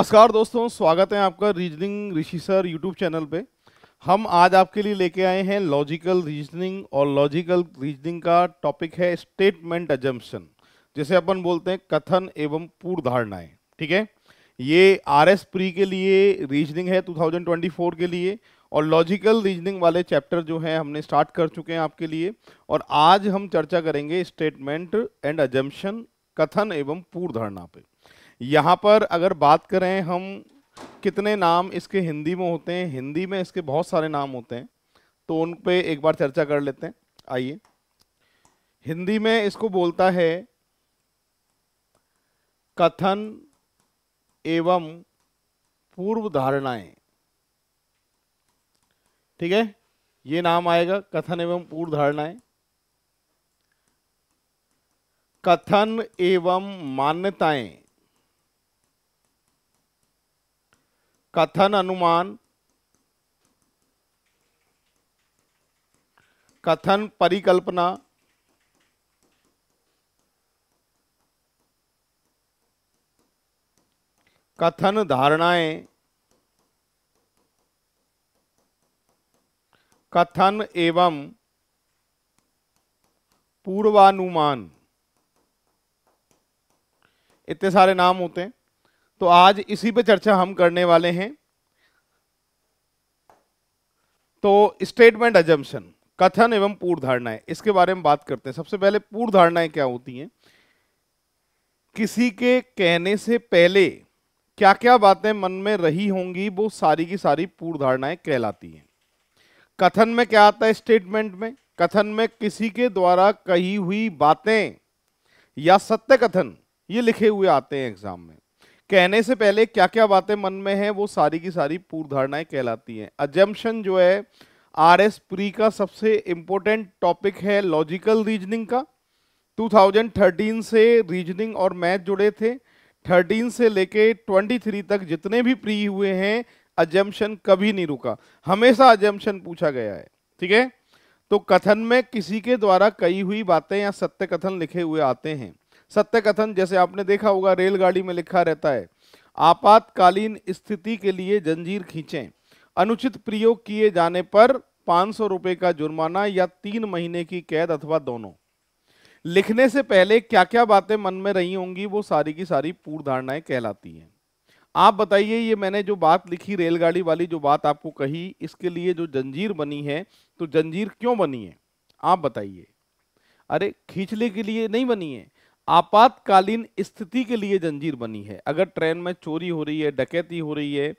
नमस्कार दोस्तों स्वागत है आपका reasoning Rishi sir YouTube channel पे हम आज आपके लिए लेके आए हैं लॉजिकल रीजनिंग और लॉजिकल रीजनिंग का टॉपिक है स्टेटमेंट एजम्पन जैसे अपन बोलते हैं कथन एवं पूर्व धारणाएं ठीक है ये आर एस प्री के लिए रीजनिंग है 2024 के लिए और लॉजिकल रीजनिंग वाले चैप्टर जो है हमने स्टार्ट कर चुके हैं आपके लिए और आज हम चर्चा करेंगे स्टेटमेंट एंड एजम्पन कथन एवं पूर्व धारणा पे यहाँ पर अगर बात करें हम कितने नाम इसके हिंदी में होते हैं हिंदी में इसके बहुत सारे नाम होते हैं तो उन पे एक बार चर्चा कर लेते हैं आइए हिंदी में इसको बोलता है कथन एवं पूर्व धारणाएं ठीक है ये नाम आएगा कथन एवं पूर्व धारणाएं कथन एवं मान्यताएं कथन अनुमान कथन परिकल्पना कथन धारणाएं कथन एवं पूर्वानुमान इतने सारे नाम होते हैं तो आज इसी पे चर्चा हम करने वाले हैं तो स्टेटमेंट एजम्पन कथन एवं पूर्व धारणाएं इसके बारे में बात करते हैं सबसे पहले पूर्व धारणाएं क्या होती हैं किसी के कहने से पहले क्या क्या बातें मन में रही होंगी वो सारी की सारी पूर्व धारणाएं कहलाती हैं कथन में क्या आता है स्टेटमेंट में कथन में किसी के द्वारा कही हुई बातें या सत्य कथन ये लिखे हुए आते हैं एग्जाम में कहने से पहले क्या क्या बातें मन में है वो सारी की सारी पूर्व धारणाएं कहलाती हैं अजम्पन जो है आर एस प्री का सबसे इंपॉर्टेंट टॉपिक है लॉजिकल रीजनिंग का 2013 से रीजनिंग और मैथ जुड़े थे 13 से लेके 23 तक जितने भी प्री हुए हैं अजम्पन कभी नहीं रुका हमेशा अजम्पन पूछा गया है ठीक है तो कथन में किसी के द्वारा कही हुई बातें या सत्य कथन लिखे हुए आते हैं सत्य कथन जैसे आपने देखा होगा रेलगाड़ी में लिखा रहता है आपातकालीन स्थिति के लिए जंजीर खींचें अनुचित प्रयोग किए जाने पर पांच सौ का जुर्माना या तीन महीने की कैद अथवा दोनों लिखने से पहले क्या क्या बातें मन में रही होंगी वो सारी की सारी पूर्व धारणाएं कहलाती हैं आप बताइए ये मैंने जो बात लिखी रेलगाड़ी वाली जो बात आपको कही इसके लिए जो जंजीर बनी है तो जंजीर क्यों बनी है आप बताइए अरे खींचने के लिए नहीं बनी है आपातकालीन स्थिति के लिए जंजीर बनी है अगर ट्रेन में चोरी हो रही है डकैती हो रही है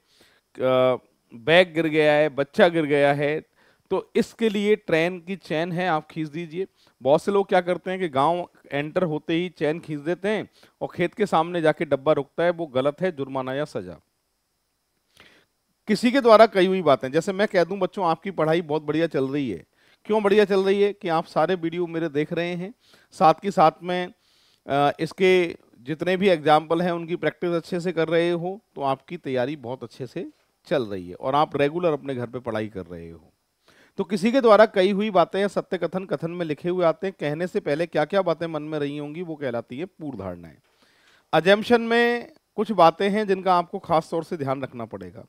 बैग गिर गया है बच्चा गिर गया है तो इसके लिए ट्रेन की चैन है आप खींच दीजिए बहुत से लोग क्या करते हैं कि गांव एंटर होते ही चैन खींच देते हैं और खेत के सामने जाके डब्बा रुकता है वो गलत है जुर्माना या सजा किसी के द्वारा कही हुई बातें जैसे मैं कह दूं बच्चों आपकी पढ़ाई बहुत बढ़िया चल रही है क्यों बढ़िया चल रही है कि आप सारे वीडियो मेरे देख रहे हैं साथ के साथ में इसके जितने भी एग्जाम्पल हैं उनकी प्रैक्टिस अच्छे से कर रहे हो तो आपकी तैयारी बहुत अच्छे से चल रही है और आप रेगुलर अपने घर पे पढ़ाई कर रहे हो तो किसी के द्वारा कही हुई बातें या सत्य कथन कथन में लिखे हुए आते हैं कहने से पहले क्या क्या बातें मन में रही होंगी वो कहलाती है पूर्व धारणाएं अजम्पन में कुछ बातें हैं जिनका आपको खास तौर से ध्यान रखना पड़ेगा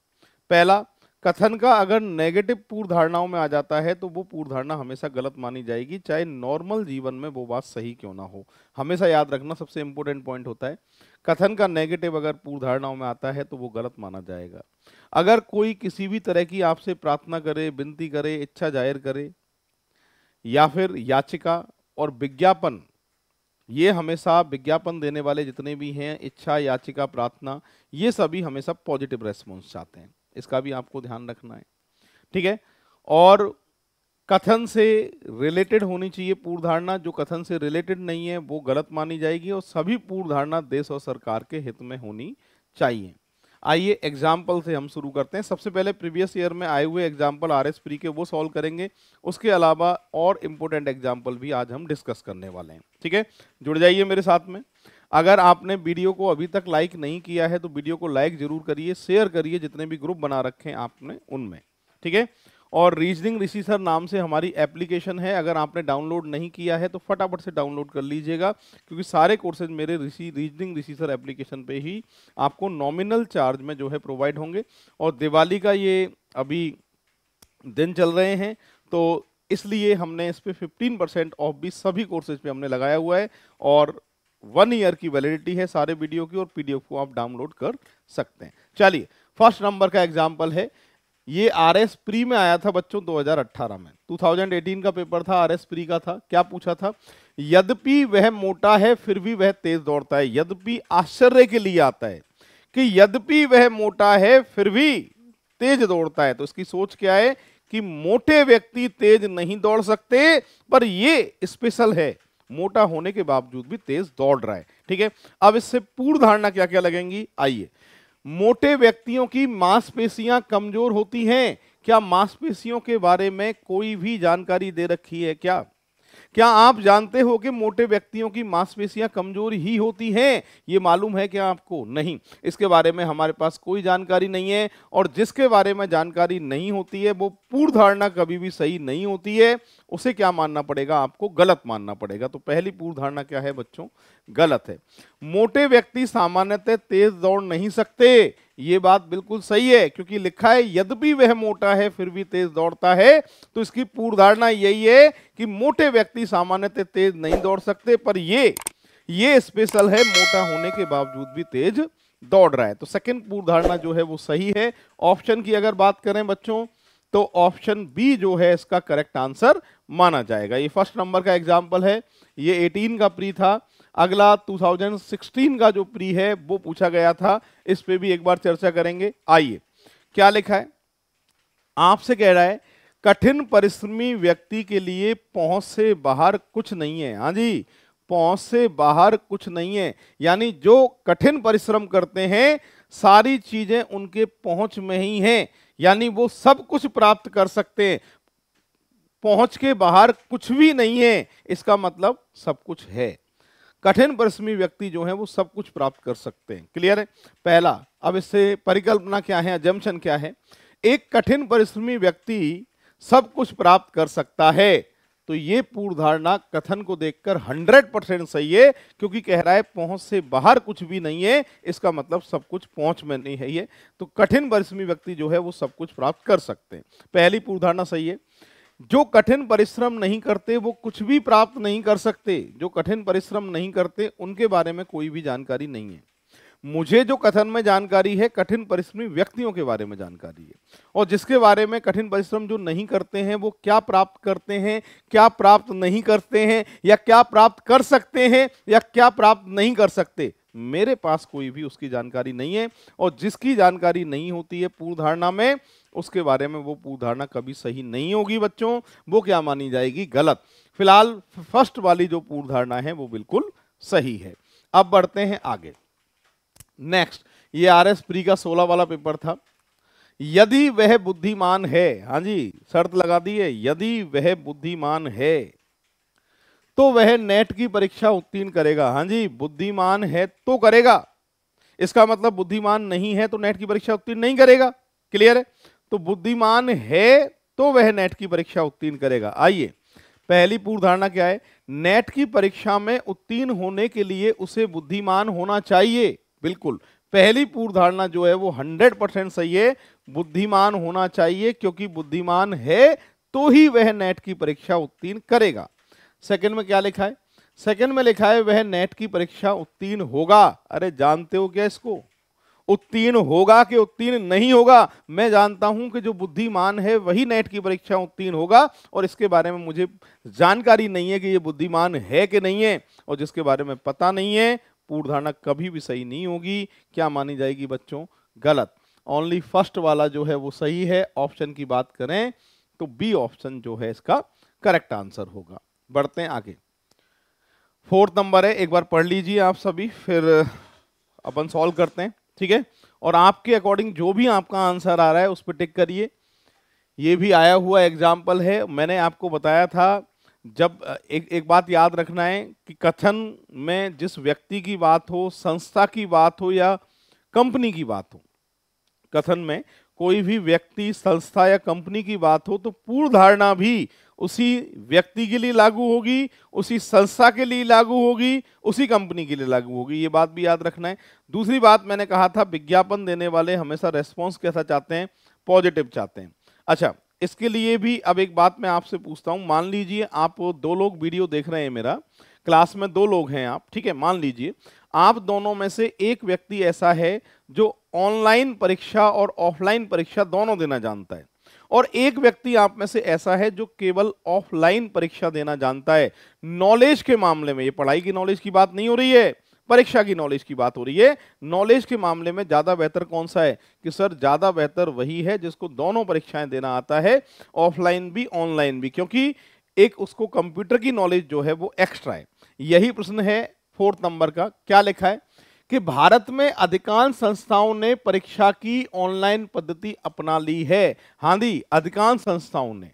पहला कथन का अगर नेगेटिव पूर्व धारणाओं में आ जाता है तो वो पूर्व धारणा हमेशा गलत मानी जाएगी चाहे नॉर्मल जीवन में वो बात सही क्यों ना हो हमेशा याद रखना सबसे इंपॉर्टेंट पॉइंट होता है कथन का नेगेटिव अगर पूर्व धारणाओं में आता है तो वो गलत माना जाएगा अगर कोई किसी भी तरह की आपसे प्रार्थना करे विनती करे इच्छा जाहिर करे या फिर याचिका और विज्ञापन ये हमेशा विज्ञापन देने वाले जितने भी हैं इच्छा याचिका प्रार्थना ये सभी हमेशा पॉजिटिव रेस्पॉन्स चाहते हैं इसका भी आपको ध्यान रखना है ठीक है और कथन से रिलेटेड होनी चाहिए पूर्व धारणा जो कथन से रिलेटेड नहीं है वो गलत मानी जाएगी और सभी पूर्व धारणा देश और सरकार के हित में होनी चाहिए आइए एग्जाम्पल से हम शुरू करते हैं सबसे पहले प्रीवियस ईयर में आए हुए एग्जाम्पल आर एस प्री के वो सॉल्व करेंगे उसके अलावा और इम्पोर्टेंट एग्जाम्पल भी आज हम डिस्कस करने वाले हैं ठीक है जुड़ जाइए मेरे साथ में अगर आपने वीडियो को अभी तक लाइक नहीं किया है तो वीडियो को लाइक जरूर करिए शेयर करिए जितने भी ग्रुप बना रखे हैं आपने उनमें ठीक है और रीजनिंग रिसीसर नाम से हमारी एप्लीकेशन है अगर आपने डाउनलोड नहीं किया है तो फटाफट से डाउनलोड कर लीजिएगा क्योंकि सारे कोर्सेज मेरे रिसी रीजनिंग रिसीसर एप्लीकेशन पे ही आपको नॉमिनल चार्ज में जो है प्रोवाइड होंगे और दिवाली का ये अभी दिन चल रहे हैं तो इसलिए हमने इस पर फिफ्टीन परसेंट ऑफ भी सभी कोर्सेज पर हमने लगाया हुआ है और वन ईयर की वैलिडिटी है सारे वीडियो की और पीडीएफ को आप डाउनलोड कर सकते हैं चलिए फर्स्ट नंबर का एग्जाम्पल है ये आर एस प्री में आया था बच्चों 2018 में 2018 का पेपर था आर एस प्री का था क्या पूछा था यद्यपि वह मोटा है फिर भी वह तेज दौड़ता है यद्यपि आश्चर्य के लिए आता है कि यद्यपि वह मोटा है फिर भी तेज दौड़ता है तो इसकी सोच क्या है कि मोटे व्यक्ति तेज नहीं दौड़ सकते पर ये स्पेशल है मोटा होने के बावजूद भी तेज दौड़ रहा है ठीक है अब इससे पूर्व धारणा क्या क्या लगेंगी आइए मोटे व्यक्तियों की मांसपेशियां कमजोर होती हैं क्या मांसपेशियों के बारे में कोई भी जानकारी दे रखी है क्या क्या आप जानते हो कि मोटे व्यक्तियों की मांसपेशियां कमजोर ही होती हैं ये मालूम है क्या आपको नहीं इसके बारे में हमारे पास कोई जानकारी नहीं है और जिसके बारे में जानकारी नहीं होती है वो पूर्ण धारणा कभी भी सही नहीं होती है उसे क्या मानना पड़ेगा आपको गलत मानना पड़ेगा तो पहली पूर्व धारणा क्या है बच्चों गलत है मोटे व्यक्ति सामान्यतः तेज दौड़ नहीं सकते ये बात बिल्कुल सही है क्योंकि लिखा है यद्यपि वह मोटा है फिर भी तेज दौड़ता है तो इसकी पूर्व धारणा यही है कि मोटे व्यक्ति सामान्यतः तेज नहीं दौड़ सकते पर ये ये स्पेशल है मोटा होने के बावजूद भी तेज दौड़ रहा है तो सेकंड पूर्व धारणा जो है वो सही है ऑप्शन की अगर बात करें बच्चों तो ऑप्शन बी जो है इसका करेक्ट आंसर माना जाएगा ये फर्स्ट नंबर का एग्जाम्पल है ये एटीन का प्री था अगला 2016 का जो प्री है वो पूछा गया था इस पे भी एक बार चर्चा करेंगे आइए क्या लिखा है आपसे कह रहा है कठिन परिश्रमी व्यक्ति के लिए पहुंच से बाहर कुछ नहीं है हाँ जी पहुंच से बाहर कुछ नहीं है यानी जो कठिन परिश्रम करते हैं सारी चीजें उनके पहुंच में ही हैं यानी वो सब कुछ प्राप्त कर सकते हैं पहुंच के बाहर कुछ भी नहीं है इसका मतलब सब कुछ है कठिन परिश्रमी व्यक्ति जो है वो सब कुछ प्राप्त कर सकते हैं क्लियर है पहला अब इससे परिकल्पना क्या है जमशन क्या है एक कठिन परिश्रमी व्यक्ति सब कुछ प्राप्त कर सकता है तो ये पूर्व धारणा कथन को देखकर 100 परसेंट सही है क्योंकि कह रहा है पहुंच से बाहर कुछ भी नहीं है इसका मतलब सब कुछ पहुंच में नहीं है ये तो कठिन परिश्रमी व्यक्ति जो है वो सब कुछ प्राप्त कर सकते हैं पहली पूर्व धारणा सही है जो कठिन परिश्रम नहीं करते वो कुछ भी प्राप्त नहीं कर सकते जो कठिन परिश्रम नहीं करते उनके बारे में कोई भी जानकारी नहीं है मुझे जो कथन में जानकारी है कठिन परिश्रमी व्यक्तियों के बारे में जानकारी है और जिसके बारे में कठिन परिश्रम जो नहीं करते हैं वो क्या प्राप्त करते हैं क्या प्राप्त नहीं करते हैं या क्या प्राप्त कर सकते हैं या क्या प्राप्त नहीं कर सकते मेरे पास कोई भी उसकी जानकारी नहीं है और जिसकी जानकारी नहीं होती है पूर्व धारणा में उसके बारे में वो धारणा कभी सही नहीं होगी बच्चों वो क्या मानी जाएगी गलत फिलहाल फर्स्ट वाली जो धारणा है वो बिल्कुल सही है अब बढ़ते हैं आगे नेक्स्ट ये आर एस प्री का सोलह वाला पेपर था यदि वह बुद्धिमान है हाँ जी शर्त लगा दी है यदि वह बुद्धिमान है तो वह नेट की परीक्षा उत्तीर्ण करेगा हाँ जी बुद्धिमान है तो करेगा इसका मतलब बुद्धिमान नहीं है तो नेट की परीक्षा उत्तीर्ण नहीं करेगा क्लियर है तो बुद्धिमान है तो वह नेट की परीक्षा उत्तीर्ण करेगा आइए पहली पूर्व धारणा क्या है नेट की परीक्षा में उत्तीर्ण होने के लिए उसे बुद्धिमान होना चाहिए बिल्कुल पहली पूर्व धारणा जो है वो हंड्रेड परसेंट सही है बुद्धिमान होना चाहिए क्योंकि बुद्धिमान है तो ही वह नेट की परीक्षा उत्तीर्ण करेगा सेकंड में क्या लिखा है सेकंड में लिखा है वह नेट की परीक्षा उत्तीर्ण होगा अरे जानते हो क्या इसको उत्तीर्ण होगा कि उत्तीर्ण नहीं होगा मैं जानता हूं कि जो बुद्धिमान है वही नेट की परीक्षा उत्तीर्ण होगा और इसके बारे में मुझे जानकारी नहीं है कि ये बुद्धिमान है कि नहीं है और जिसके बारे में पता नहीं है पूर्व धारणा कभी भी सही नहीं होगी क्या मानी जाएगी बच्चों गलत ओनली फर्स्ट वाला जो है वो सही है ऑप्शन की बात करें तो बी ऑप्शन जो है इसका करेक्ट आंसर होगा बढ़ते हैं आगे फोर्थ नंबर है एक बार पढ़ लीजिए आप सभी फिर अपन सॉल्व करते हैं ठीक है और आपके अकॉर्डिंग जो भी आपका आंसर आ रहा है उस पर टिक करिए ये भी आया हुआ एग्जाम्पल है मैंने आपको बताया था जब एक एक बात याद रखना है कि कथन में जिस व्यक्ति की बात हो संस्था की बात हो या कंपनी की बात हो कथन में कोई भी व्यक्ति संस्था या कंपनी की बात हो तो पूर्व धारणा भी उसी व्यक्ति के लिए लागू होगी उसी संस्था के लिए लागू होगी उसी कंपनी के लिए लागू होगी ये बात भी याद रखना है दूसरी बात मैंने कहा था विज्ञापन देने वाले हमेशा रेस्पॉन्स कैसा चाहते हैं पॉजिटिव चाहते हैं अच्छा इसके लिए भी अब एक बात मैं आपसे पूछता हूँ मान लीजिए आप दो लोग वीडियो देख रहे हैं मेरा क्लास में दो लोग हैं आप ठीक है मान लीजिए आप दोनों में से एक व्यक्ति ऐसा है जो ऑनलाइन परीक्षा और ऑफलाइन परीक्षा दोनों देना जानता है और एक व्यक्ति आप में से ऐसा है जो केवल ऑफलाइन परीक्षा देना जानता है नॉलेज के मामले में ये पढ़ाई की नॉलेज की बात नहीं हो रही है परीक्षा की नॉलेज की बात हो रही है नॉलेज के मामले में ज़्यादा बेहतर कौन सा है कि सर ज़्यादा बेहतर वही है जिसको दोनों परीक्षाएं देना आता है ऑफलाइन भी ऑनलाइन भी क्योंकि एक उसको कंप्यूटर की नॉलेज जो है वो एक्स्ट्रा है यही प्रश्न है फोर्थ नंबर का क्या लिखा है कि भारत में अधिकांश संस्थाओं ने परीक्षा की ऑनलाइन पद्धति अपना ली है हाँ जी अधिकांश संस्थाओं ने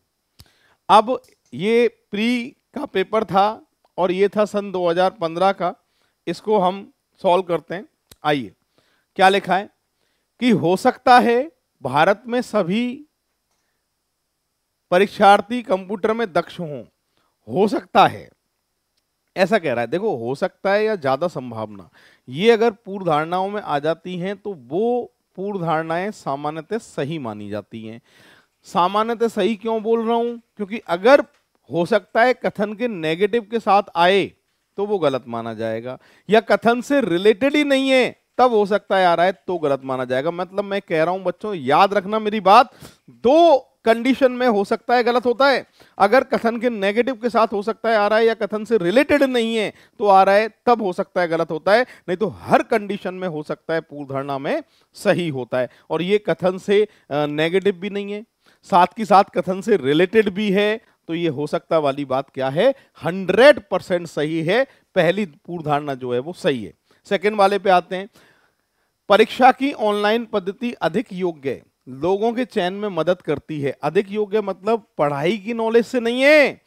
अब ये प्री का पेपर था और ये था सन 2015 का इसको हम सॉल्व करते हैं आइए क्या लिखा है कि हो सकता है भारत में सभी परीक्षार्थी कंप्यूटर में दक्ष हों हो सकता है ऐसा कह रहा है देखो हो सकता है या ज़्यादा संभावना ये अगर पूर्व धारणाओं में आ जाती हैं तो वो पूर्व धारणाएं सामान्यतः सही मानी जाती हैं सामान्यतः सही क्यों बोल रहा हूं क्योंकि अगर हो सकता है कथन के नेगेटिव के साथ आए तो वो गलत माना जाएगा या कथन से रिलेटेड ही नहीं है तब हो सकता है आ रहा है तो गलत माना जाएगा मतलब मैं कह रहा हूं बच्चों याद रखना मेरी बात दो कंडीशन में हो सकता है गलत होता है अगर कथन के नेगेटिव के साथ हो सकता है आ रहा है या कथन से रिलेटेड नहीं है तो आ रहा है तब हो सकता है गलत होता है नहीं तो हर कंडीशन में हो सकता है पूर्वधारणा में सही होता है और ये कथन से नेगेटिव भी नहीं है साथ के साथ कथन से रिलेटेड भी है तो ये हो सकता वाली बात क्या है हंड्रेड परसेंट सही है पहली पूर्व धारणा जो है वो सही है सेकेंड वाले पे आते हैं परीक्षा की ऑनलाइन पद्धति अधिक योग्य है लोगों के चयन में मदद करती है अधिक योग्य मतलब पढ़ाई की नॉलेज से नहीं है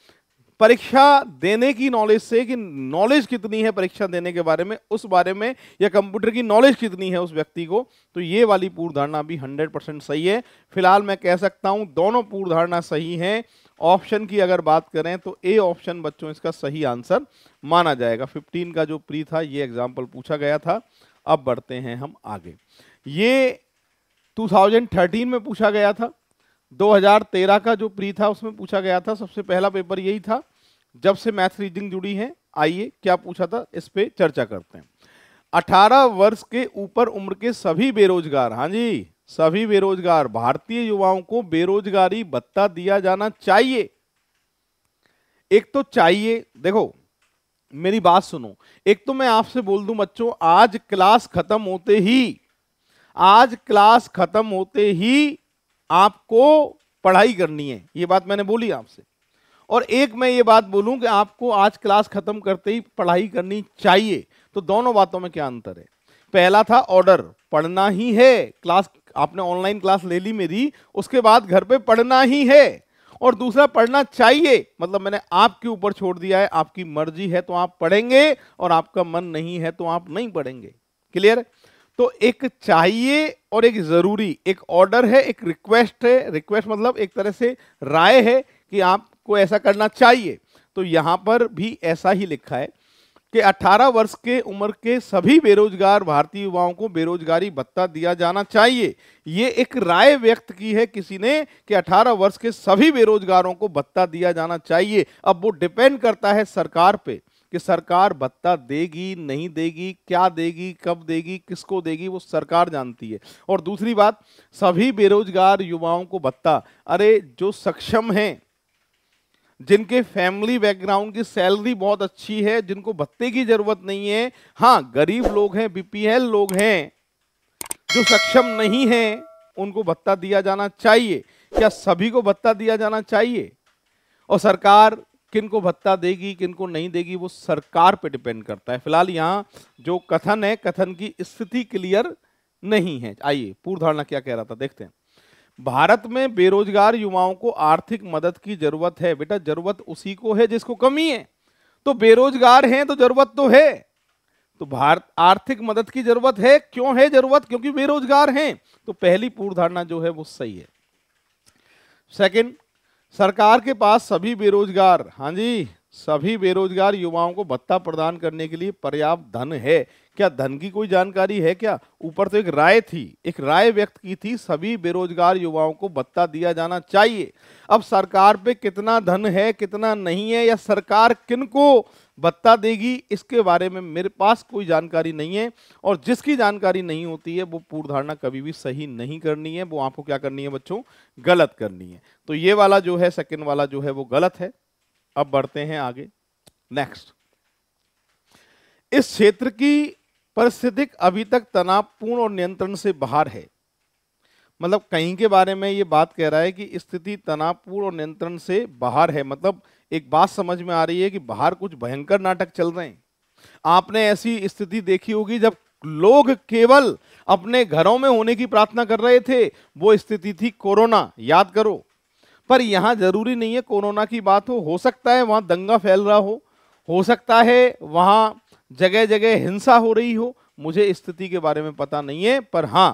परीक्षा देने की नॉलेज से कि नॉलेज कितनी है परीक्षा देने के बारे में उस बारे में या कंप्यूटर की नॉलेज कितनी है उस व्यक्ति को तो ये वाली पूर्व धारणा भी 100 परसेंट सही है फिलहाल मैं कह सकता हूँ दोनों पूर्व धारणा सही हैं ऑप्शन की अगर बात करें तो ए ऑप्शन बच्चों इसका सही आंसर माना जाएगा फिफ्टीन का जो प्री था ये एग्जाम्पल पूछा गया था अब बढ़ते हैं हम आगे ये 2013 में पूछा गया था 2013 का जो प्री था उसमें पूछा गया था सबसे पहला पेपर यही था जब से मैथ रीडिंग जुड़ी है आइए क्या पूछा था इस पे चर्चा करते हैं 18 वर्ष के ऊपर उम्र के सभी बेरोजगार हाँ जी सभी बेरोजगार भारतीय युवाओं को बेरोजगारी भत्ता दिया जाना चाहिए एक तो चाहिए देखो मेरी बात सुनो एक तो मैं आपसे बोल दूं बच्चों आज क्लास खत्म होते ही आज क्लास खत्म होते ही आपको पढ़ाई करनी है ये बात मैंने बोली आपसे और एक मैं ये बात बोलूं कि आपको आज क्लास खत्म करते ही पढ़ाई करनी चाहिए तो दोनों बातों में क्या अंतर है पहला था ऑर्डर पढ़ना ही है क्लास आपने ऑनलाइन क्लास ले ली मेरी उसके बाद घर पे पढ़ना ही है और दूसरा पढ़ना चाहिए मतलब मैंने आपके ऊपर छोड़ दिया है आपकी मर्जी है तो आप पढ़ेंगे और आपका मन नहीं है तो आप नहीं पढ़ेंगे क्लियर है तो एक चाहिए और एक ज़रूरी एक ऑर्डर है एक रिक्वेस्ट है रिक्वेस्ट मतलब एक तरह से राय है कि आपको ऐसा करना चाहिए तो यहां पर भी ऐसा ही लिखा है कि 18 वर्ष के उम्र के सभी बेरोजगार भारतीय युवाओं को बेरोजगारी भत्ता दिया जाना चाहिए ये एक राय व्यक्त की है किसी ने कि 18 वर्ष के सभी बेरोजगारों को भत्ता दिया जाना चाहिए अब वो डिपेंड करता है सरकार पर कि सरकार भत्ता देगी नहीं देगी क्या देगी कब देगी किसको देगी वो सरकार जानती है और दूसरी बात सभी बेरोजगार युवाओं को भत्ता अरे जो सक्षम हैं जिनके फैमिली बैकग्राउंड की सैलरी बहुत अच्छी है जिनको भत्ते की जरूरत नहीं है हाँ गरीब लोग हैं बीपीएल लोग हैं जो सक्षम नहीं हैं उनको भत्ता दिया जाना चाहिए क्या सभी को भत्ता दिया जाना चाहिए और सरकार किन को भत्ता देगी किन को नहीं देगी वो सरकार पे डिपेंड करता है फिलहाल यहाँ जो कथन है कथन की स्थिति क्लियर नहीं है आइए पूर्व धारणा क्या कह रहा था देखते हैं भारत में बेरोजगार युवाओं को आर्थिक मदद की जरूरत है बेटा जरूरत उसी को है जिसको कमी है तो बेरोजगार हैं तो जरूरत तो है तो भारत आर्थिक मदद की जरूरत है क्यों है जरूरत क्योंकि बेरोजगार हैं तो पहली पूर्व धारणा जो है वो सही है सेकंड सरकार के पास सभी बेरोजगार हाँ जी सभी बेरोजगार युवाओं को भत्ता प्रदान करने के लिए पर्याप्त धन है क्या धन की कोई जानकारी है क्या ऊपर तो एक राय थी एक राय व्यक्त की थी सभी बेरोजगार युवाओं को भत्ता दिया जाना चाहिए अब सरकार पे कितना धन है कितना नहीं है या सरकार किनको बत्ता देगी इसके बारे में मेरे पास कोई जानकारी नहीं है और जिसकी जानकारी नहीं होती है वो पूर्व धारणा कभी भी सही नहीं करनी है वो आपको क्या करनी है बच्चों गलत करनी है तो ये वाला जो है सेकेंड वाला जो है वो गलत है अब बढ़ते हैं आगे नेक्स्ट इस क्षेत्र की परिस्थितिक अभी तक तनावपूर्ण और नियंत्रण से बाहर है मतलब कहीं के बारे में ये बात कह रहा है कि स्थिति तनावपूर्ण और नियंत्रण से बाहर है मतलब एक बात समझ में आ रही है कि बाहर कुछ भयंकर नाटक चल रहे हैं आपने ऐसी स्थिति देखी होगी जब लोग केवल अपने घरों में होने की प्रार्थना कर रहे थे वो स्थिति थी कोरोना याद करो पर यहां जरूरी नहीं है कोरोना की बात हो हो सकता है वहां दंगा फैल रहा हो हो सकता है वहां जगह जगह हिंसा हो रही हो मुझे स्थिति के बारे में पता नहीं है पर हां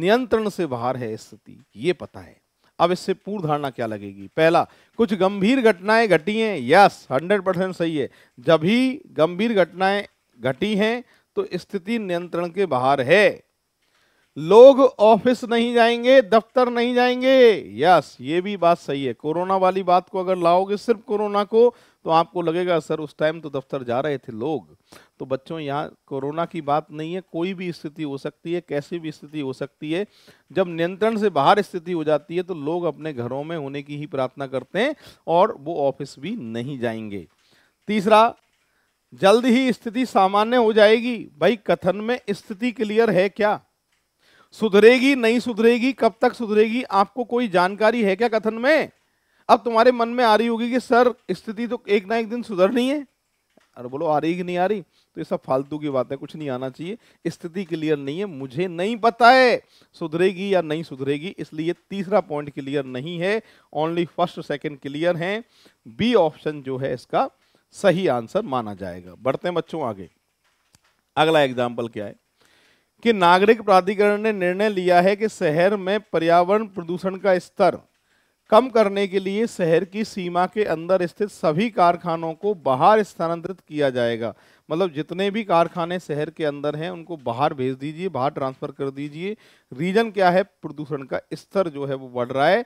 नियंत्रण से बाहर है स्थिति ये पता है अब इससे पूर्व धारणा क्या लगेगी पहला कुछ गंभीर घटनाएं घटी हैं यस हंड्रेड परसेंट सही है जब ही गंभीर घटनाएं घटी हैं तो स्थिति नियंत्रण के बाहर है लोग ऑफिस नहीं जाएंगे दफ्तर नहीं जाएंगे यस ये भी बात सही है कोरोना वाली बात को अगर लाओगे सिर्फ कोरोना को तो आपको लगेगा सर उस टाइम तो दफ्तर जा रहे थे लोग तो बच्चों यहाँ कोरोना की बात नहीं है कोई भी स्थिति हो सकती है कैसी भी स्थिति हो सकती है जब नियंत्रण से बाहर स्थिति हो जाती है तो लोग अपने घरों में होने की ही प्रार्थना करते हैं और वो ऑफिस भी नहीं जाएंगे तीसरा जल्द ही स्थिति सामान्य हो जाएगी भाई कथन में स्थिति क्लियर है क्या सुधरेगी नहीं सुधरेगी कब तक सुधरेगी आपको कोई जानकारी है क्या कथन में अब तुम्हारे मन में आ रही होगी कि सर स्थिति तो एक ना एक दिन सुधरनी है अरे बोलो आ रही कि नहीं आ रही तो ये सब फालतू की बातें कुछ नहीं आना चाहिए स्थिति क्लियर नहीं है मुझे नहीं पता है सुधरेगी या नहीं सुधरेगी इसलिए तीसरा पॉइंट क्लियर नहीं है ओनली फर्स्ट सेकेंड क्लियर है बी ऑप्शन जो है इसका सही आंसर माना जाएगा बढ़ते हैं बच्चों आगे अगला एग्जाम्पल क्या है कि नागरिक प्राधिकरण ने निर्णय लिया है कि शहर में पर्यावरण प्रदूषण का स्तर कम करने के लिए शहर की सीमा के अंदर स्थित सभी कारखानों को बाहर स्थानांतरित किया जाएगा मतलब जितने भी कारखाने शहर के अंदर हैं उनको बाहर भेज दीजिए बाहर ट्रांसफर कर दीजिए रीजन क्या है प्रदूषण का स्तर जो है वो बढ़ रहा है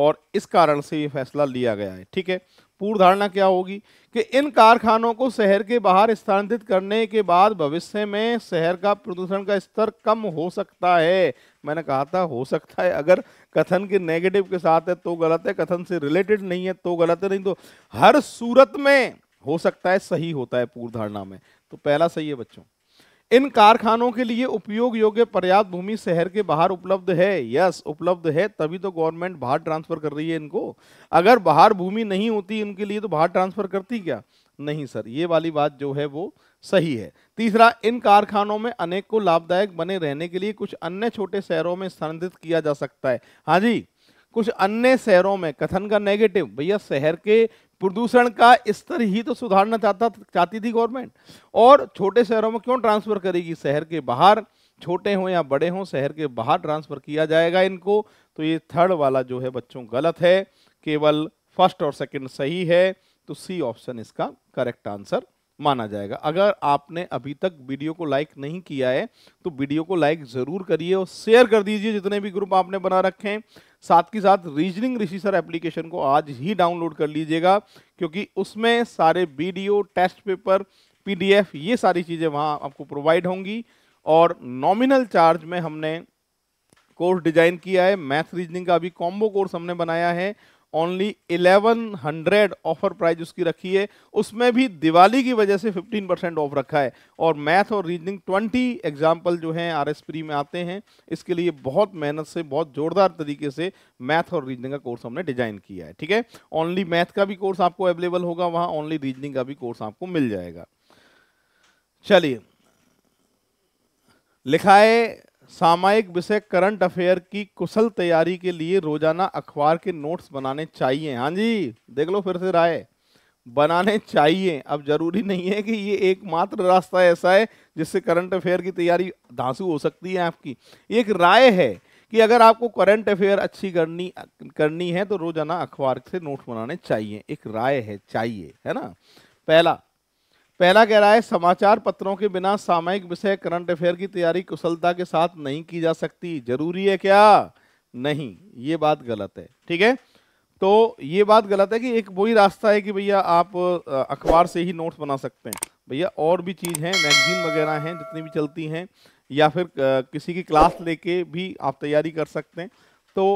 और इस कारण से ये फैसला लिया गया है ठीक है पूर्व धारणा क्या होगी कि इन कारखानों को शहर के बाहर स्थानांतरित करने के बाद भविष्य में शहर का प्रदूषण का स्तर कम हो सकता है मैंने कहा था हो सकता है अगर कथन के नेगेटिव के साथ है तो गलत है कथन से रिलेटेड नहीं है तो गलत है नहीं तो हर सूरत में हो सकता है सही होता है पूर्व धारणा में तो पहला सही है बच्चों इन कारखानों के लिए उपयोग योग्य पर्याप्त भूमि शहर के बाहर उपलब्ध है यस उपलब्ध है तभी तो गवर्नमेंट बाहर ट्रांसफर कर रही है इनको अगर बाहर भूमि नहीं होती इनके लिए तो बाहर ट्रांसफर करती क्या नहीं सर ये वाली बात जो है वो सही है तीसरा इन कारखानों में अनेक को लाभदायक बने रहने के लिए कुछ अन्य छोटे शहरों में स्थानांतरित किया जा सकता है हाँ जी कुछ अन्य शहरों में कथन का नेगेटिव भैया शहर के प्रदूषण का स्तर ही तो सुधारना चाहता चाहती थी गवर्नमेंट और छोटे शहरों में क्यों ट्रांसफ़र करेगी शहर के बाहर छोटे हों या बड़े हों शहर के बाहर ट्रांसफ़र किया जाएगा इनको तो ये थर्ड वाला जो है बच्चों गलत है केवल फर्स्ट और सेकंड सही है तो सी ऑप्शन इसका करेक्ट आंसर माना जाएगा अगर आपने अभी तक वीडियो को लाइक नहीं किया है तो वीडियो को लाइक जरूर करिए और शेयर कर दीजिए जितने भी ग्रुप आपने बना रखे हैं साथ ही साथ रीजनिंग ऋषि सर एप्लीकेशन को आज ही डाउनलोड कर लीजिएगा क्योंकि उसमें सारे वीडियो टेस्ट पेपर पीडीएफ ये सारी चीज़ें वहाँ आपको प्रोवाइड होंगी और नॉमिनल चार्ज में हमने कोर्स डिजाइन किया है मैथ रीजनिंग का अभी कॉम्बो कोर्स हमने बनाया है ओनली 1100 ऑफर प्राइज उसकी रखी है उसमें भी दिवाली की वजह से 15 परसेंट ऑफ रखा है और मैथ और रीजनिंग 20 एग्जाम्पल जो हैं आर एस e में आते हैं इसके लिए बहुत मेहनत से बहुत ज़ोरदार तरीके से मैथ और रीजनिंग का कोर्स हमने डिजाइन किया है ठीक है ओनली मैथ का भी कोर्स आपको अवेलेबल होगा वहाँ ओनली रीजनिंग का भी कोर्स आपको मिल जाएगा चलिए लिखा है सामायिक विषय करंट अफेयर की कुशल तैयारी के लिए रोजाना अखबार के नोट्स बनाने चाहिए हाँ जी देख लो फिर से राय बनाने चाहिए अब जरूरी नहीं है कि ये एकमात्र रास्ता ऐसा है जिससे करंट अफेयर की तैयारी धांसू हो सकती है आपकी एक राय है कि अगर आपको करंट अफेयर अच्छी करनी करनी है तो रोजाना अखबार से नोट्स बनाने चाहिए एक राय है चाहिए है ना पहला पहला कह रहा है समाचार पत्रों के बिना सामयिक विषय करंट अफेयर की तैयारी कुशलता के साथ नहीं की जा सकती जरूरी है क्या नहीं ये बात गलत है ठीक है तो ये बात गलत है कि एक वही रास्ता है कि भैया आप अखबार से ही नोट्स बना सकते हैं भैया और भी चीज़ हैं मैगजीन वगैरह हैं जितनी भी चलती हैं या फिर किसी की क्लास लेके भी आप तैयारी कर सकते हैं तो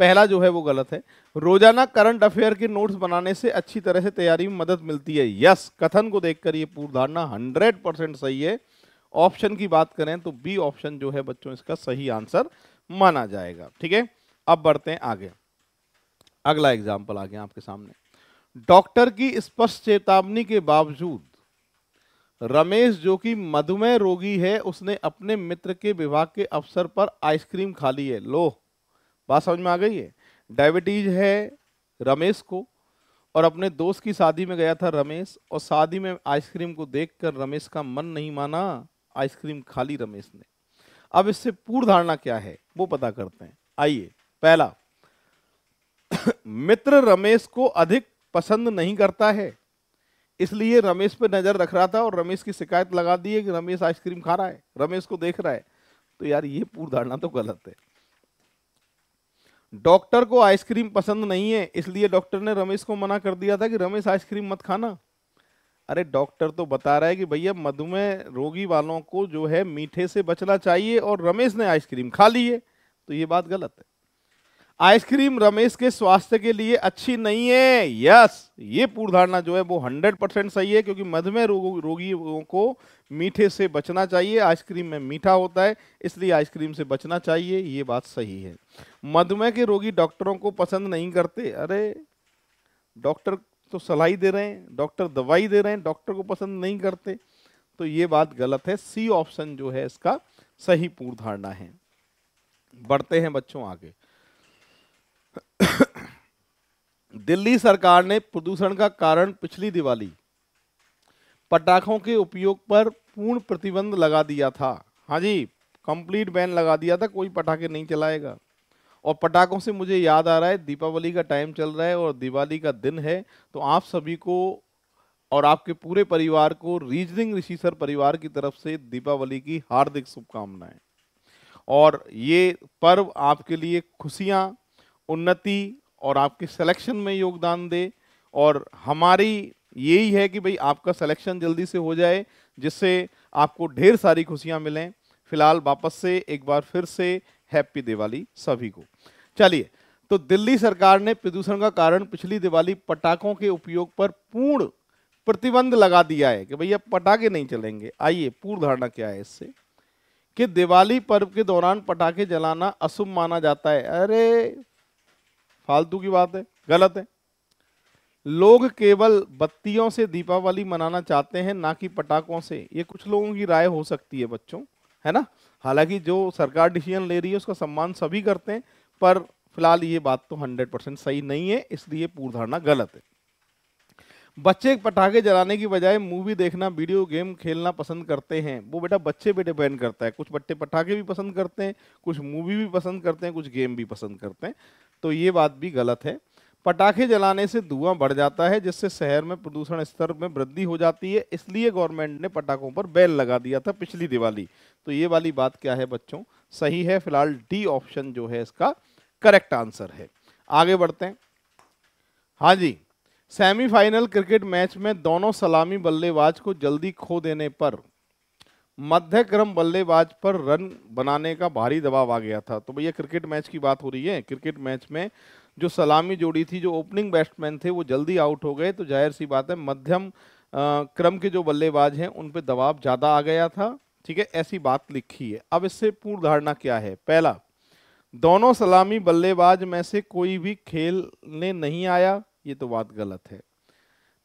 पहला जो है वो गलत है रोजाना करंट अफेयर के नोट्स बनाने से अच्छी तरह से तैयारी में मदद मिलती है यस कथन को देखकर ये धारणा हंड्रेड परसेंट सही है ऑप्शन की बात करें तो बी ऑप्शन जो है बच्चों इसका सही आंसर माना जाएगा ठीक है अब बढ़ते हैं आगे अगला एग्जाम्पल आ गया आपके सामने डॉक्टर की स्पष्ट चेतावनी के बावजूद रमेश जो कि मधुमेह रोगी है उसने अपने मित्र के विवाह के अवसर पर आइसक्रीम खा ली है लोह बात समझ में आ गई है डायबिटीज है रमेश को और अपने दोस्त की शादी में गया था रमेश और शादी में आइसक्रीम को देखकर रमेश का मन नहीं माना आइसक्रीम खाली रमेश ने अब इससे पूर्व धारणा क्या है वो पता करते हैं आइए पहला मित्र रमेश को अधिक पसंद नहीं करता है इसलिए रमेश पे नजर रख रहा था और रमेश की शिकायत लगा दी है कि रमेश आइसक्रीम खा रहा है रमेश को देख रहा है तो यार ये पूर्व धारणा तो गलत है डॉक्टर को आइसक्रीम पसंद नहीं है इसलिए डॉक्टर ने रमेश को मना कर दिया था कि रमेश आइसक्रीम मत खाना अरे डॉक्टर तो बता रहा है कि भैया मधुमेह रोगी वालों को जो है मीठे से बचना चाहिए और रमेश ने आइसक्रीम खा ली है तो ये बात गलत है आइसक्रीम रमेश के स्वास्थ्य के लिए अच्छी नहीं है यस ये पूर्वधारणा जो है वो 100 परसेंट सही है क्योंकि मधुमेह रोग, रोगियों को मीठे से बचना चाहिए आइसक्रीम में मीठा होता है इसलिए आइसक्रीम से बचना चाहिए ये बात सही है मधुमेह के रोगी डॉक्टरों को पसंद नहीं करते अरे डॉक्टर तो सलाह दे रहे हैं डॉक्टर दवाई दे रहे हैं डॉक्टर को पसंद नहीं करते तो ये बात गलत है सी ऑप्शन जो है इसका सही पूर्वधारणा है बढ़ते हैं बच्चों आगे दिल्ली सरकार ने प्रदूषण का कारण पिछली दिवाली पटाखों के उपयोग पर पूर्ण प्रतिबंध लगा दिया था हाँ जी कंप्लीट बैन लगा दिया था कोई पटाखे नहीं चलाएगा और पटाखों से मुझे याद आ रहा है दीपावली का टाइम चल रहा है और दिवाली का दिन है तो आप सभी को और आपके पूरे परिवार को रीजनिंग ऋषि सर परिवार की तरफ से दीपावली की हार्दिक शुभकामनाएं और ये पर्व आपके लिए खुशियाँ उन्नति और आपके सिलेक्शन में योगदान दे और हमारी यही है कि भाई आपका सिलेक्शन जल्दी से हो जाए जिससे आपको ढेर सारी खुशियां मिलें फिलहाल वापस से एक बार फिर से हैप्पी दिवाली सभी को चलिए तो दिल्ली सरकार ने प्रदूषण का कारण पिछली दिवाली पटाखों के उपयोग पर पूर्ण प्रतिबंध लगा दिया है कि भैया पटाखे नहीं चलेंगे आइए पूर्ण धारणा क्या है इससे कि दिवाली पर्व के दौरान पटाखे जलाना अशुभ माना जाता है अरे फालतू की बात है गलत है लोग केवल बत्तियों से दीपावली मनाना चाहते हैं ना कि पटाखों से ये कुछ लोगों की राय हो सकती है बच्चों है ना हालांकि जो सरकार डिसीजन ले रही है उसका सम्मान सभी करते हैं पर फिलहाल ये बात तो 100 परसेंट सही नहीं है इसलिए पूर्व धारणा गलत है बच्चे पटाखे जलाने की बजाय मूवी देखना वीडियो गेम खेलना पसंद करते हैं वो बेटा बच्चे पे डिपेंड करता है कुछ बच्चे पटाखे भी पसंद करते हैं कुछ मूवी भी पसंद करते हैं कुछ गेम भी पसंद करते हैं तो ये बात भी गलत है पटाखे जलाने से धुआं बढ़ जाता है जिससे शहर में प्रदूषण स्तर में वृद्धि हो जाती है इसलिए गवर्नमेंट ने पटाखों पर बैन लगा दिया था पिछली दिवाली तो ये वाली बात क्या है बच्चों सही है फिलहाल डी ऑप्शन जो है इसका करेक्ट आंसर है आगे बढ़ते हैं हाँ जी सेमीफाइनल क्रिकेट मैच में दोनों सलामी बल्लेबाज को जल्दी खो देने पर मध्य क्रम बल्लेबाज पर रन बनाने का भारी दबाव आ गया था तो भैया क्रिकेट मैच की बात हो रही है क्रिकेट मैच में जो सलामी जोड़ी थी जो ओपनिंग बैट्समैन थे वो जल्दी आउट हो गए तो जाहिर सी बात है मध्यम क्रम के जो बल्लेबाज हैं उन पर दबाव ज़्यादा आ गया था ठीक है ऐसी बात लिखी है अब इससे पूर्ण धारणा क्या है पहला दोनों सलामी बल्लेबाज में से कोई भी खेलने नहीं आया ये तो बात गलत है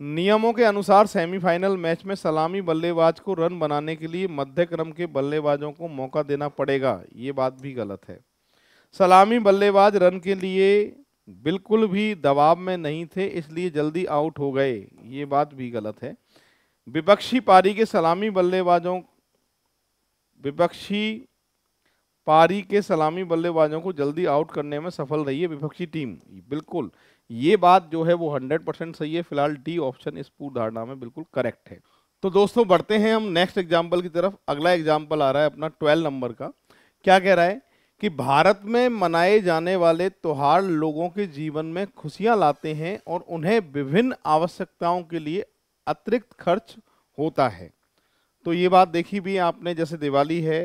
नियमों के अनुसार सेमीफाइनल मैच में सलामी बल्लेबाज को रन बनाने के लिए मध्य क्रम के बल्लेबाजों को मौका देना पड़ेगा ये बात भी गलत है सलामी बल्लेबाज रन के लिए बिल्कुल भी दबाव में नहीं थे इसलिए जल्दी आउट हो गए ये बात भी गलत है विपक्षी पारी के सलामी बल्लेबाजों विपक्षी पारी के सलामी बल्लेबाजों को जल्दी आउट करने में सफल रही है विपक्षी टीम बिल्कुल ये बात जो है वो हंड्रेड परसेंट सही है फिलहाल डी ऑप्शन इस पूर्व धारणा में बिल्कुल करेक्ट है तो दोस्तों बढ़ते हैं हम नेक्स्ट एग्जाम्पल की तरफ अगला एग्जाम्पल आ रहा है अपना ट्वेल्व नंबर का क्या कह रहा है कि भारत में मनाए जाने वाले त्योहार लोगों के जीवन में खुशियां लाते हैं और उन्हें विभिन्न आवश्यकताओं के लिए अतिरिक्त खर्च होता है तो ये बात देखी भी आपने जैसे दिवाली है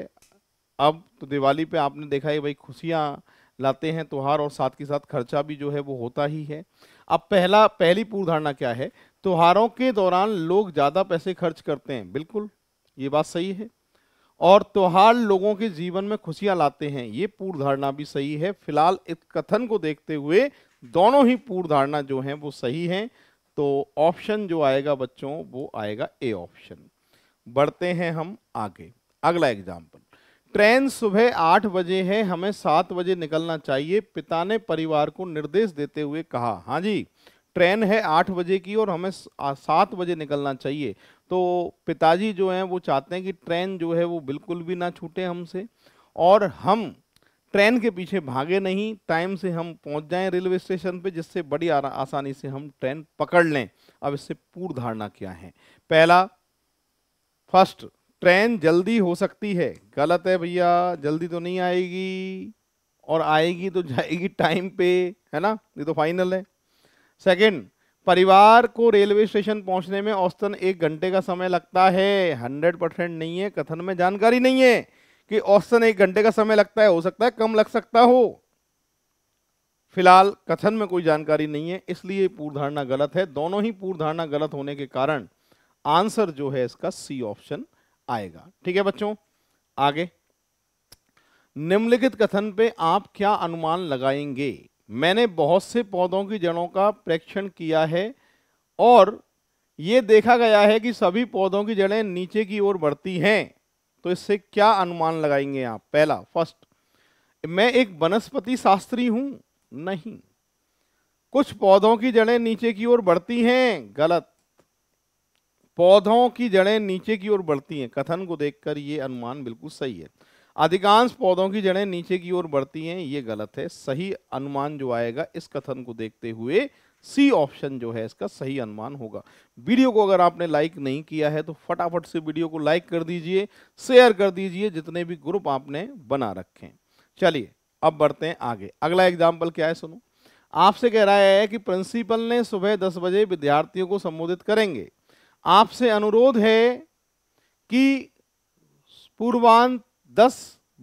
अब तो दिवाली पे आपने देखा है भाई खुशियाँ लाते हैं त्यौहार और साथ के साथ खर्चा भी जो है वो होता ही है अब पहला पहली पूर्व धारणा क्या है त्योहारों के दौरान लोग ज़्यादा पैसे खर्च करते हैं बिल्कुल ये बात सही है और त्यौहार लोगों के जीवन में खुशियां लाते हैं ये पूर्व धारणा भी सही है फिलहाल इस कथन को देखते हुए दोनों ही पूर्व धारणा जो हैं वो सही हैं तो ऑप्शन जो आएगा बच्चों वो आएगा ए ऑप्शन बढ़ते हैं हम आगे अगला एग्जाम्पल ट्रेन सुबह आठ बजे है हमें सात बजे निकलना चाहिए पिता ने परिवार को निर्देश देते हुए कहा हाँ जी ट्रेन है आठ बजे की और हमें सात बजे निकलना चाहिए तो पिताजी जो हैं वो चाहते हैं कि ट्रेन जो है वो बिल्कुल भी ना छूटे हमसे और हम ट्रेन के पीछे भागे नहीं टाइम से हम पहुंच जाएं रेलवे स्टेशन पे जिससे बड़ी आसानी से हम ट्रेन पकड़ लें अब इससे पूर्व धारणा क्या है पहला फर्स्ट ट्रेन जल्दी हो सकती है गलत है भैया जल्दी तो नहीं आएगी और आएगी तो जाएगी टाइम पे है ना ये तो फाइनल है सेकंड परिवार को रेलवे स्टेशन पहुंचने में औसतन एक घंटे का समय लगता है हंड्रेड परसेंट नहीं है कथन में जानकारी नहीं है कि औसतन एक घंटे का समय लगता है हो सकता है कम लग सकता हो फिलहाल कथन में कोई जानकारी नहीं है इसलिए पूर्वधारणा गलत है दोनों ही पूर्वधारणा गलत होने के कारण आंसर जो है इसका सी ऑप्शन आएगा ठीक है बच्चों आगे निम्नलिखित कथन पे आप क्या अनुमान लगाएंगे मैंने बहुत से पौधों की जड़ों का प्रेक्षण किया है और ये देखा गया है कि सभी पौधों की जड़ें नीचे की ओर बढ़ती हैं तो इससे क्या अनुमान लगाएंगे आप पहला फर्स्ट मैं एक वनस्पति शास्त्री हूं नहीं कुछ पौधों की जड़ें नीचे की ओर बढ़ती हैं गलत पौधों की जड़ें नीचे की ओर बढ़ती हैं कथन को देखकर ये अनुमान बिल्कुल सही है अधिकांश पौधों की जड़ें नीचे की ओर बढ़ती हैं ये गलत है सही अनुमान जो आएगा इस कथन को देखते हुए सी ऑप्शन जो है इसका सही अनुमान होगा वीडियो को अगर आपने लाइक नहीं किया है तो फटाफट से वीडियो को लाइक कर दीजिए शेयर कर दीजिए जितने भी ग्रुप आपने बना रखे हैं चलिए अब बढ़ते हैं आगे अगला एग्जाम्पल क्या है सुनो आपसे कह रहा है कि प्रिंसिपल ने सुबह दस बजे विद्यार्थियों को संबोधित करेंगे आपसे अनुरोध है कि पूर्वान 10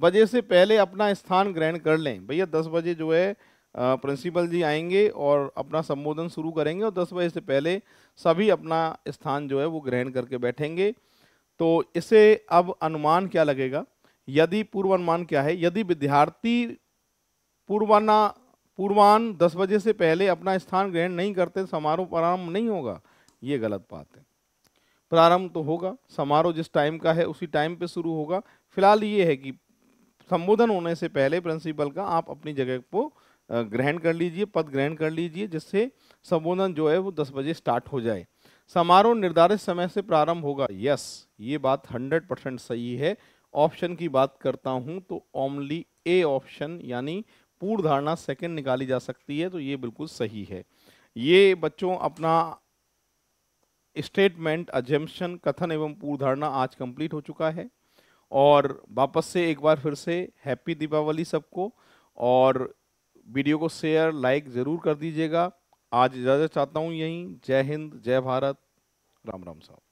बजे से पहले अपना स्थान ग्रहण कर लें भैया 10 बजे जो है प्रिंसिपल जी आएंगे और अपना संबोधन शुरू करेंगे और 10 बजे से पहले सभी अपना स्थान जो है वो ग्रहण करके बैठेंगे तो इसे अब अनुमान क्या लगेगा यदि पूर्वानुमान क्या है यदि विद्यार्थी पूर्वाना पूर्वान 10 बजे से पहले अपना स्थान ग्रहण नहीं करते समारोह प्रारंभ नहीं होगा ये गलत बात है प्रारंभ तो होगा समारोह जिस टाइम का है उसी टाइम पे शुरू होगा फिलहाल ये है कि संबोधन होने से पहले प्रिंसिपल का आप अपनी जगह को ग्रहण कर लीजिए पद ग्रहण कर लीजिए जिससे संबोधन जो है वो दस बजे स्टार्ट हो जाए समारोह निर्धारित समय से प्रारंभ होगा यस ये बात हंड्रेड परसेंट सही है ऑप्शन की बात करता हूँ तो ओमली ए ऑप्शन यानी पूर्व धारणा सेकेंड निकाली जा सकती है तो ये बिल्कुल सही है ये बच्चों अपना स्टेटमेंट अजम्पन कथन एवं पूर्वधारणा आज कंप्लीट हो चुका है और वापस से एक बार फिर से हैप्पी दीपावली सबको और वीडियो को शेयर लाइक ज़रूर कर दीजिएगा आज इजाज़त चाहता हूँ यहीं जय हिंद जय भारत राम राम साहब